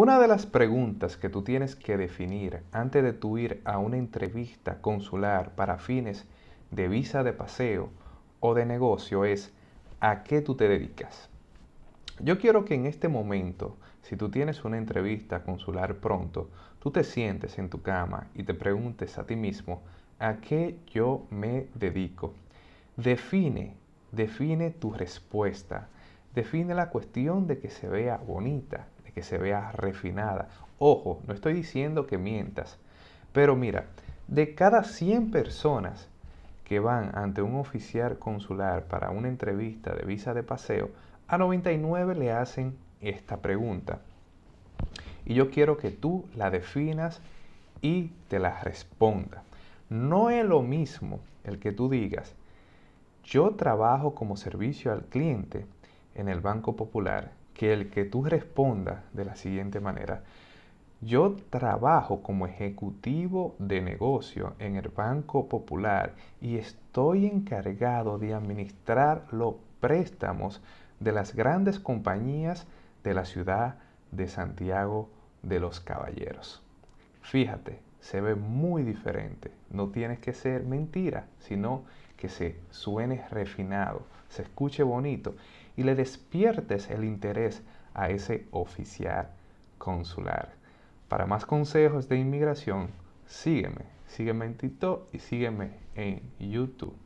Una de las preguntas que tú tienes que definir antes de tu ir a una entrevista consular para fines de visa de paseo o de negocio es ¿a qué tú te dedicas? Yo quiero que en este momento, si tú tienes una entrevista consular pronto, tú te sientes en tu cama y te preguntes a ti mismo ¿a qué yo me dedico? Define, define tu respuesta. Define la cuestión de que se vea bonita, que se vea refinada. Ojo, no estoy diciendo que mientas, pero mira, de cada 100 personas que van ante un oficial consular para una entrevista de visa de paseo, a 99 le hacen esta pregunta. Y yo quiero que tú la definas y te la responda. No es lo mismo el que tú digas, yo trabajo como servicio al cliente en el Banco Popular que el que tú respondas de la siguiente manera, yo trabajo como ejecutivo de negocio en el Banco Popular y estoy encargado de administrar los préstamos de las grandes compañías de la ciudad de Santiago de los Caballeros. Fíjate, se ve muy diferente. No tienes que ser mentira, sino que se suene refinado, se escuche bonito y le despiertes el interés a ese oficial consular. Para más consejos de inmigración, sígueme, sígueme en TikTok y sígueme en YouTube.